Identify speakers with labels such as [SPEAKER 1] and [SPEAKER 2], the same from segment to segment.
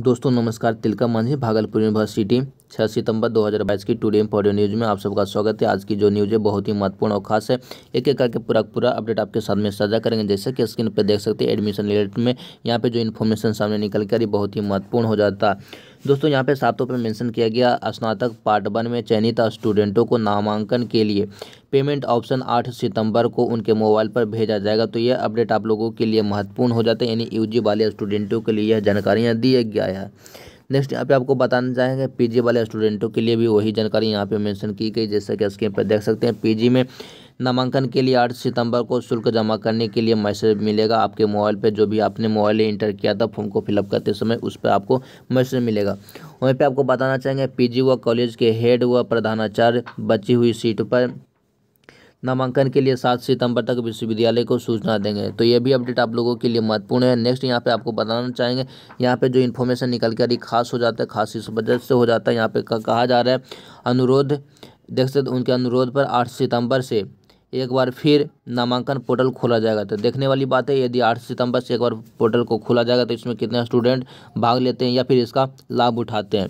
[SPEAKER 1] दोस्तों नमस्कार तिलका मांझी भागलपुर यूनिवर्सिटी छः सितंबर 2022 की टूडे इम्पोर्टेंट न्यूज़ में आप सबका स्वागत है आज की जो न्यूज़ है बहुत ही महत्वपूर्ण और खास है एक एक करके पूरा पूरा अपडेट आपके साथ में साझा करेंगे जैसे कि स्क्रीन पर देख सकते हैं एडमिशन रिलेटेड में यहाँ पे जो इन्फॉर्मेशन सामने निकल कर बहुत ही महत्वपूर्ण हो जाता है दोस्तों यहाँ पे साफ तौर पर मेंशन किया गया स्नातक पार्ट वन में चयनित स्टूडेंटों को नामांकन के लिए पेमेंट ऑप्शन 8 सितंबर को उनके मोबाइल पर भेजा जाएगा तो यह अपडेट आप लोगों के लिए महत्वपूर्ण हो जाता है यानी यूजी वाले स्टूडेंटों के लिए यह जानकारियाँ दी गया है नेक्स्ट यहाँ पे आपको बताना चाहेंगे पीजी वाले स्टूडेंटों के लिए भी वही जानकारी यहाँ पे मेंशन की गई जैसा कि स्क्रीन पर देख सकते हैं पीजी में नामांकन के लिए आठ सितंबर को शुल्क जमा करने के लिए मैसेज मिलेगा आपके मोबाइल पे जो भी आपने मोबाइल इंटर किया था फॉर्म को फिलअप करते समय उस पर आपको मैसेज मिलेगा वहीं पे आपको बताना चाहेंगे पीजी व कॉलेज के हेड व प्रधानाचार्य बची हुई सीट पर नामांकन के लिए सात सितंबर तक विश्वविद्यालय को सूचना देंगे तो ये भी अपडेट आप लोगों के लिए महत्वपूर्ण है नेक्स्ट यहाँ पे आपको बताना चाहेंगे यहाँ पे जो इन्फॉर्मेशन निकल के रही खास हो जाता है खास इस वजह से हो जाता है यहाँ पे कहा जा रहा है अनुरोध देख सकते उनके अनुरोध पर आठ सितम्बर से एक बार फिर नामांकन पोर्टल खोला जाएगा तो देखने वाली बात है यदि आठ सितंबर से एक बार पोर्टल को खोला जाएगा तो इसमें कितने स्टूडेंट भाग लेते हैं या फिर इसका लाभ उठाते हैं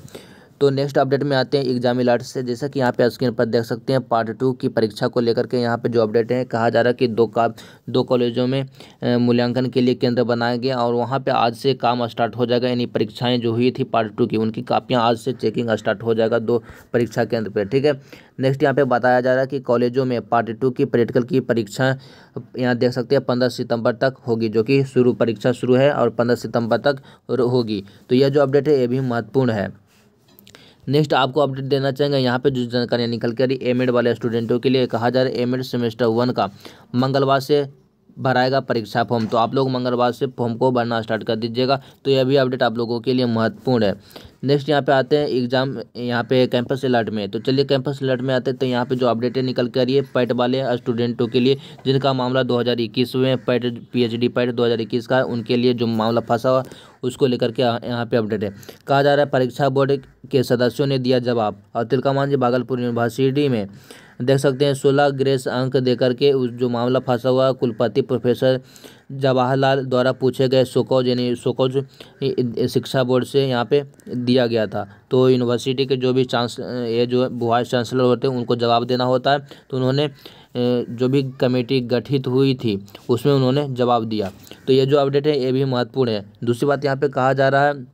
[SPEAKER 1] तो नेक्स्ट अपडेट में आते हैं एग्जाम इलाट से जैसा कि यहाँ पे स्क्रीन पर देख सकते हैं पार्ट टू की परीक्षा को लेकर के यहाँ पे जो अपडेट है कहा जा रहा है कि दो का दो कॉलेजों में मूल्यांकन के लिए केंद्र बनाया गया और वहाँ पर आज से काम स्टार्ट हो जाएगा यानी परीक्षाएँ जो हुई थी पार्ट टू की उनकी कापियाँ आज से चेकिंग स्टार्ट हो जाएगा दो परीक्षा केंद्र पर ठीक है नेक्स्ट यहाँ पे बताया जा रहा है कि कॉलेजों में पार्ट टू की प्रैक्टिकल की परीक्षा यहाँ देख सकते हैं पंद्रह सितंबर तक होगी जो कि शुरू परीक्षा शुरू है और पंद्रह सितंबर तक होगी तो यह जो अपडेट है ये भी महत्वपूर्ण है नेक्स्ट आपको अपडेट देना चाहेंगे यहाँ पे जो जानकारियाँ निकल कर रही एम e वाले स्टूडेंटों के लिए कहा जा रहा है एम सेमेस्टर वन का मंगलवार से भराएगा परीक्षा फॉर्म तो आप लोग मंगलवार से फॉर्म को भरना स्टार्ट कर दीजिएगा तो यह भी अपडेट आप लोगों के लिए महत्वपूर्ण है नेक्स्ट यहाँ पे आते हैं एग्जाम यहाँ पे कैंपस अलर्ट में तो चलिए कैंपस अलर्ट में आते हैं तो यहाँ पे जो अपडेटें निकल कर रही है पैट वाले स्टूडेंटों के लिए जिनका मामला 2021 में पैट पीएचडी पैट 2021 का है उनके लिए जो मामला फंसा हुआ उसको लेकर के यहाँ पे अपडेट है कहा जा रहा है परीक्षा बोर्ड के सदस्यों ने दिया जवाब और तिलकामान जी भागलपुर यूनिवर्सिटी में देख सकते हैं सोलह ग्रेस अंक देकर के जो मामला फंसा हुआ कुलपति प्रोफेसर जवाहरलाल द्वारा पूछे गए सोकोज यानी सोकोज शिक्षा बोर्ड से यहाँ पे दिया गया था तो यूनिवर्सिटी के जो भी चांस ये जो वाइस चांसलर होते हैं उनको जवाब देना होता है तो उन्होंने जो भी कमेटी गठित हुई थी उसमें उन्होंने जवाब दिया तो ये जो अपडेट है ये भी महत्वपूर्ण है दूसरी बात यहाँ पर कहा जा रहा है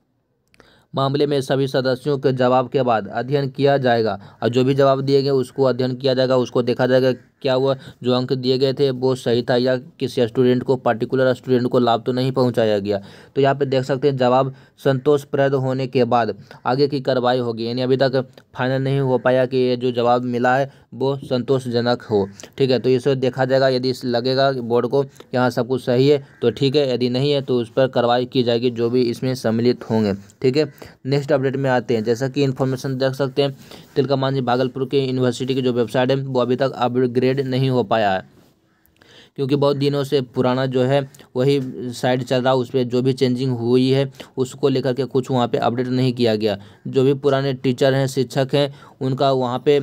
[SPEAKER 1] मामले में सभी सदस्यों के जवाब के बाद अध्ययन किया जाएगा और जो भी जवाब दिए गए उसको अध्ययन किया जाएगा उसको देखा जाएगा क्या हुआ जो अंक दिए गए थे वो सही था या किसी स्टूडेंट को पार्टिकुलर स्टूडेंट को लाभ तो नहीं पहुंचाया गया तो यहाँ पे देख सकते हैं जवाब संतोषप्रद होने के बाद आगे की कार्रवाई होगी यानी अभी तक फाइनल नहीं हो पाया कि ये जो जवाब मिला है वो संतोषजनक हो ठीक है तो इसे देखा जाएगा यदि लगेगा बोर्ड को यहाँ सब कुछ सही है तो ठीक है यदि नहीं है तो उस पर कार्रवाई की जाएगी जो भी इसमें सम्मिलित होंगे ठीक है नेक्स्ट अपडेट में आते हैं जैसा कि इन्फॉर्मेशन देख सकते हैं तिलकामान जी भागलपुर के यूनिवर्सिटी की जो वेबसाइट है वो अभी तक अपग्रेड अपग्रेड नहीं हो पाया है क्योंकि बहुत दिनों से पुराना जो है वही साइड चल रहा उस पर जो भी चेंजिंग हुई है उसको लेकर के कुछ वहाँ पे अपडेट नहीं किया गया जो भी पुराने टीचर हैं शिक्षक हैं उनका वहाँ पे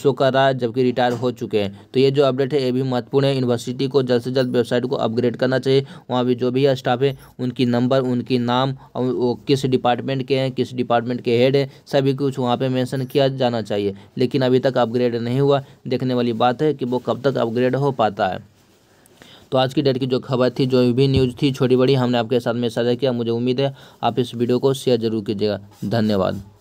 [SPEAKER 1] शो कर रहा है जबकि रिटायर हो चुके हैं तो ये जो अपडेट है ये भी महत्वपूर्ण है यूनिवर्सिटी को जल्द से जल्द वेबसाइट को अपग्रेड करना चाहिए वहाँ भी जो भी स्टाफ है उनकी नंबर उनकी नाम और वो किस डिपार्टमेंट के हैं किस डिपार्टमेंट के हेड हैं सभी कुछ वहाँ पर मैंसन किया जाना चाहिए लेकिन अभी तक अपग्रेड नहीं हुआ देखने वाली बात है कि वो कब तक अपग्रेड हो पाता है तो आज की डेट की जो खबर थी जो भी न्यूज़ थी छोटी बड़ी हमने आपके साथ में साझा किया मुझे उम्मीद है आप इस वीडियो को शेयर जरूर कीजिएगा धन्यवाद